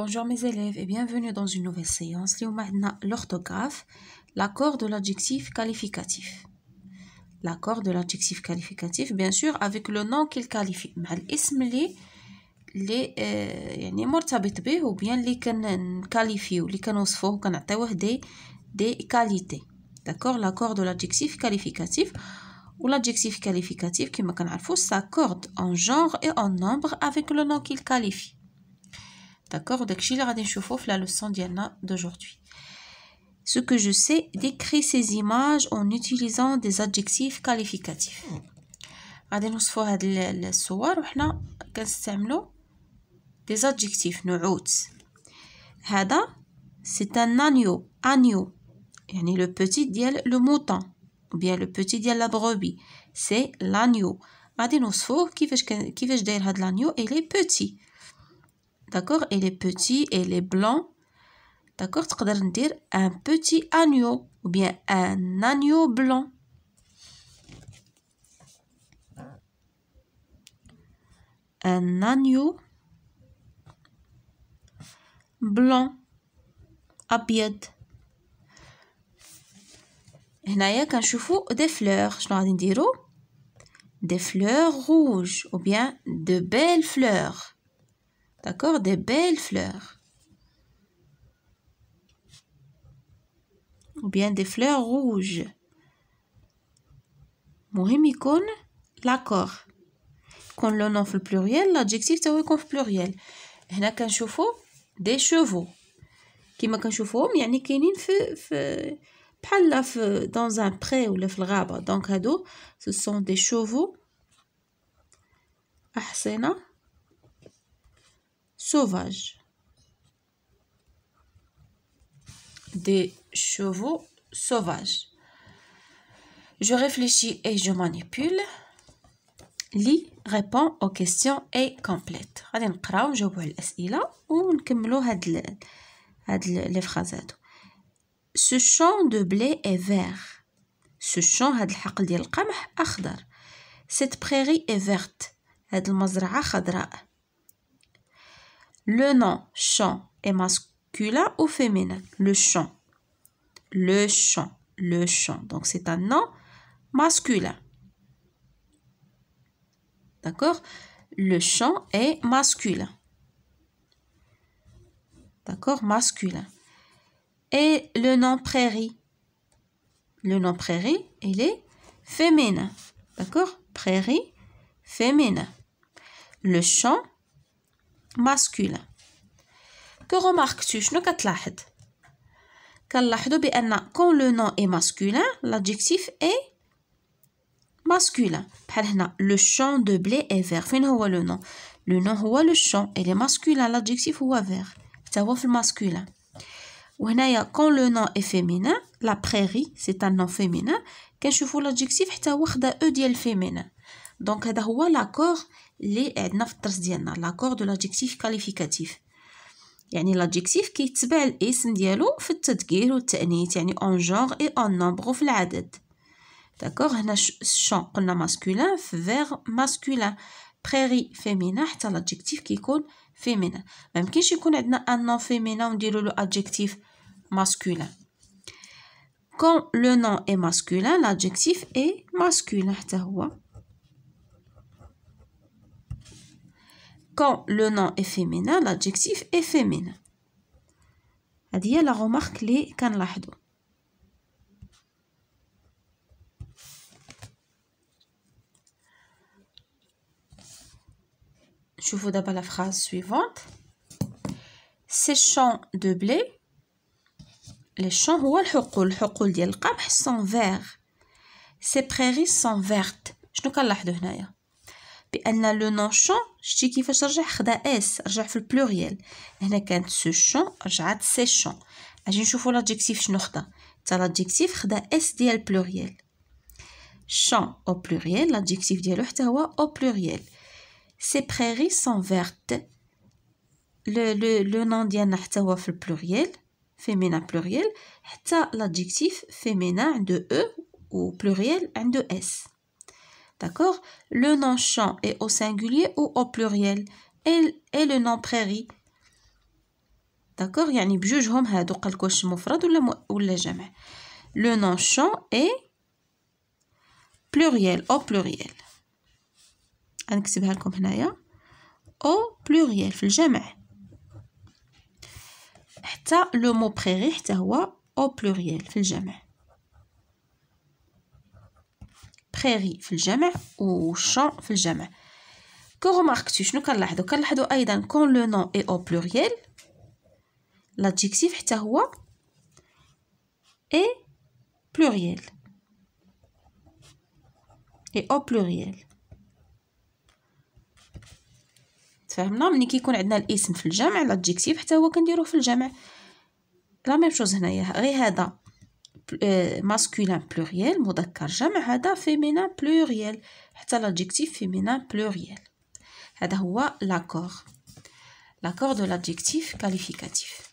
Bonjour mes élèves et bienvenue dans une nouvelle séance. L'orthographe, l'accord de l'adjectif qualificatif. L'accord de l'adjectif qualificatif, bien sûr, avec le nom qu'il qualifie. اللي يعني مرتبط به ou bien li كنكاليفيو اللي ou كنعطيوه de des qualités D'accord, l'accord de l'adjectif qualificatif ou l'adjectif qualificatif qui s'accorde en genre et en nombre avec le nom qu'il qualifie D'accord D'Akshil Radeshufof, la leçon d'Yana d'aujourd'hui. Ce que je sais, décrire ces images en utilisant des adjectifs qualificatifs. Radeshufof, le soir, ouhna, kastamlo, des adjectifs, nous Hada, c'est un agneau, agneau. Yani le petit a le mouton. Ou bien le petit a la brebis. C'est l'agneau. Radeshufof, qui veut dire l'agneau, il est petit d'accord Il est petit, il est blanc, d'accord Tu peux dire un petit agneau ou bien un agneau blanc. Un agneau blanc à pied. Il y a qu'un ou des fleurs. Je vais dire des fleurs rouges ou bien de belles fleurs d'accord Des belles fleurs. Ou bien des fleurs rouges. Mohimikon, l'accord. Quand l'on en fait pluriel, l'adjectif c'est qu'on pluriel. Il n'y a des chevaux. Qui m'a qu'un mais il y a dans un pré ou le un Donc, ce sont des chevaux. Ahsena sauvage. Des chevaux sauvages. Je réfléchis et je manipule. Li répond aux questions et complète. lire et نجاوبو على الأسئلة ونكملو هاد ال... هاد لي Ce champ de blé est vert. Ce champ de la ديال القمح أخضر. Cette prairie est verte. هاد est verte. Le nom champ est masculin ou féminin Le champ. Le chant. Le champ. Donc c'est un nom masculin. D'accord Le champ est masculin. D'accord Masculin. Et le nom prairie Le nom prairie, il est féminin. D'accord Prairie, féminin. Le champ masculin. Que remarques-tu quand le nom est masculin, l'adjectif est masculin. Le champ de blé est vert. le nom Le nom est le champ. Il est masculin. L'adjectif est vert. C'est le masculin. Quand le nom est féminin, la prairie, c'est un nom féminin. Quand je vois l'adjectif, c'est nom féminin. Donc, c'est l'accord. اللي عندنا في الدرس ديالنا لاكور دو لاجيكتيف كاليفيكاتيف يعني لاجيكتيف كيتبع الاسم ديالو في التذكير والتانيث يعني اون جونغ اي اون نومبر في العدد داكوغ هنا شون قلنا ماسكولين في فيغ ماسكولين بريري فيمينا حتى لاجيكتيف كيكون فيمينا ما يمكنش يكون عندنا ان نون فيمينا ونديرو لو ادجيكتيف ماسكولين كون لو نون اي ماسكولين لاجيكتيف اي ماسكولين حتى هو quand le nom est féminin, l'adjectif est féminin. هذه هي la vous لي la phrase دابا لا فراز de سي شون champs بلي لي شون هو الحقول الحقول ديال القمح سون فيغ سي بريري سون فيرت شنو كنلاحظو هنايا بان لو نون شون شتي كيفاش رجع خدا اس رجع في البلوريال هنا كانت سو شون رجعت سي شون اجي نشوفو لادجيكتيف شنو خدا تا لادجيكتيف خدا اس ديال البلوريال شون او بلوريال لادجيكتيف ديالو حتى هو او بلوريال سي بريري سون فيرت لو لو لو نون ديالنا حتى هو في البلوريال فيمينا بلوريال حتى لادجيكتيف فيمينا عنده او و بلوريال عنده اس D'accord Le nom champ est au singulier ou au pluriel Et, et le nom prairie D'accord Yani bjujhom hadou kalkosh mufrad ou la jamais. Le nom champ est pluriel, au pluriel. Anksibhal komhnaya. Au pluriel, fil jamais. le mot prairie, au pluriel, fil jamais. بريري في الجمع والشون في الجمع كو غوماركتو شنو كنلاحظو كنلاحظو ايضا كون لو نون اي او بلوريال لادجيكتيف حتى هو اي بلوريال اي او بلوريال تفهمنا ملي كيكون عندنا الاسم في الجمع لادجيكتيف حتى هو كنديروه في الجمع لا ميم شوز هنايا غير هذا Euh, masculin pluriel مذكر جمع هذا féminin pluriel حتى l'adjectif féminin pluriel هذا l'accord l'accord de l'adjectif qualificatif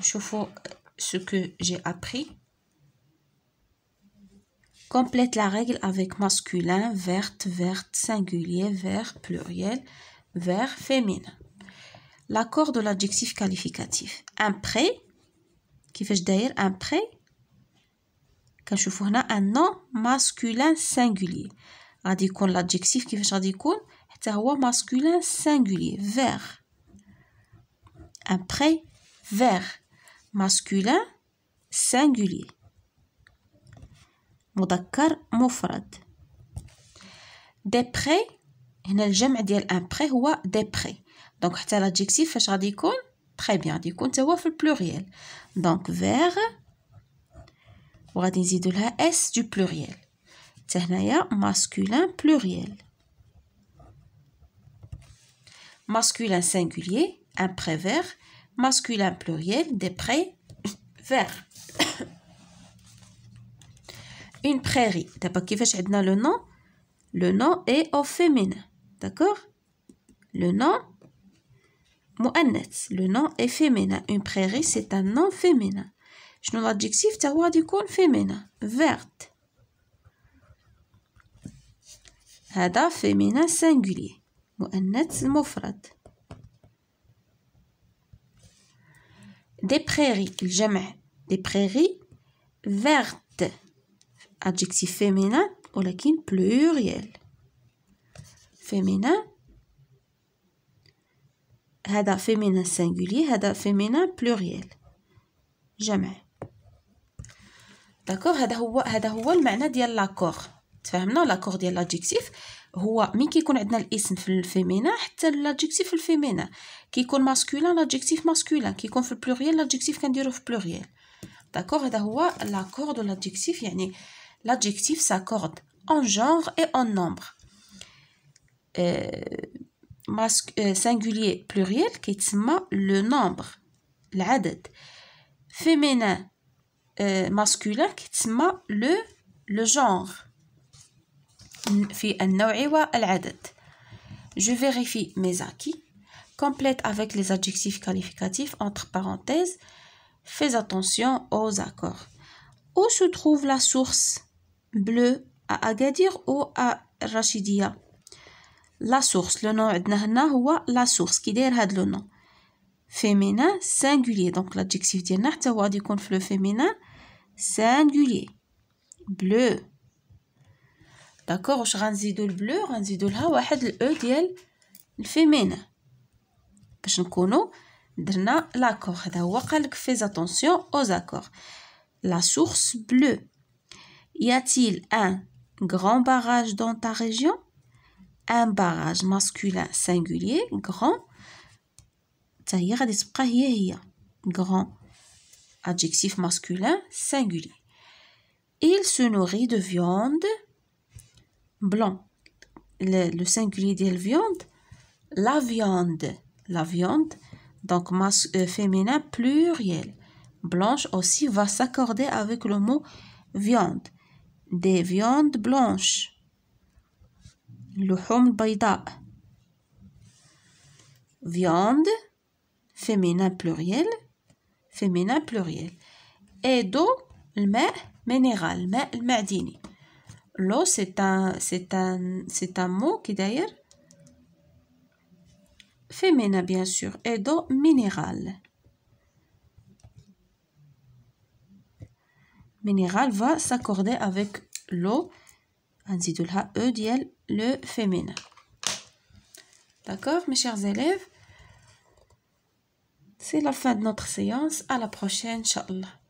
fais ce que j'ai appris Complète la règle avec masculin, verte, verte, singulier, vert, pluriel, vert, féminin. L'accord de l'adjectif qualificatif. Un prêt qui fait d'ailleurs un prêt Quand je fournis un nom masculin singulier. On l'adjectif qui fait un prêt C'est un masculin singulier. Vert. Un prêt vert. Masculin singulier. Moudakar moufred. Des prêts. On a le Un prêt ou des prêts. Donc, c'est l'adjectif qui fait d'ailleurs très bien du coup c'est le pluriel donc vers on va dire de la s du pluriel ternaya masculin pluriel masculin singulier un pré prévert masculin pluriel des prés vers. une prairie d'abord qui le nom le nom est au féminin d'accord le nom le nom est féminin. Une prairie, c'est un nom féminin. Je n'ai l'adjectif de vois, du col, féminin. Verte. féminin singulier. Mouannet, le Des prairies, il Des prairies vertes. Adjectif féminin ou pluriel. Féminin. هذا فيمينان سينغولي هذا فيمينان بلوريال جمع داكوغ هذا هو هذا هو المعنى ديال لاكور تفهمنا لاكور ديال لاجيكتيف هو مين كيكون عندنا الاسم في الفيمينا حتى لاجيكتيف في الفيمينا كيكون ماسكولان لاجيكتيف ماسكولان كيكون في البلوريال لاجيكتيف كنديروه في بلوريال داكوغ هذا هو لاكورد دو لاجيكتيف يعني لاجيكتيف ساكورد اون جونغ اي اون نومبر Euh, singulier pluriel qui est le nombre l'adad. féminin euh, masculin qui le le genre al je vérifie mes acquis complète avec les adjectifs qualificatifs entre parenthèses fais attention aux accords où se trouve la source bleue à Agadir ou à Rachidia la source. Le nom est la source qui dit le nom. Féminin, singulier. Donc l'adjectif dit nahta ou a le féminin. Singulier. Bleu. D'accord, je rangside le bleu. Je rangside le hawahead le e diel féminin. Je connais d'nah la l'accord. Je veux attention aux accords. La source, bleue. Y a-t-il un grand barrage dans ta région? un barrage masculin singulier grand des grand adjectif masculin singulier il se nourrit de viande blanc le, singulier la viande la viande la viande donc euh, féminin pluriel blanche aussi va s'accorder avec le mot viande des viandes blanches لحوم بيضاء viande féminin pluriel féminin pluriel et d'eau الماء minéral الماء l'eau c'est un c'est un c'est un mot qui d'ailleurs féminin bien sûr et d'eau minérale minéral va s'accorder avec l'eau D'accord, لها e ديال لو féminin. D'accord, mes chers élèves C'est la fin de notre séance. À la prochaine, Inch'Allah.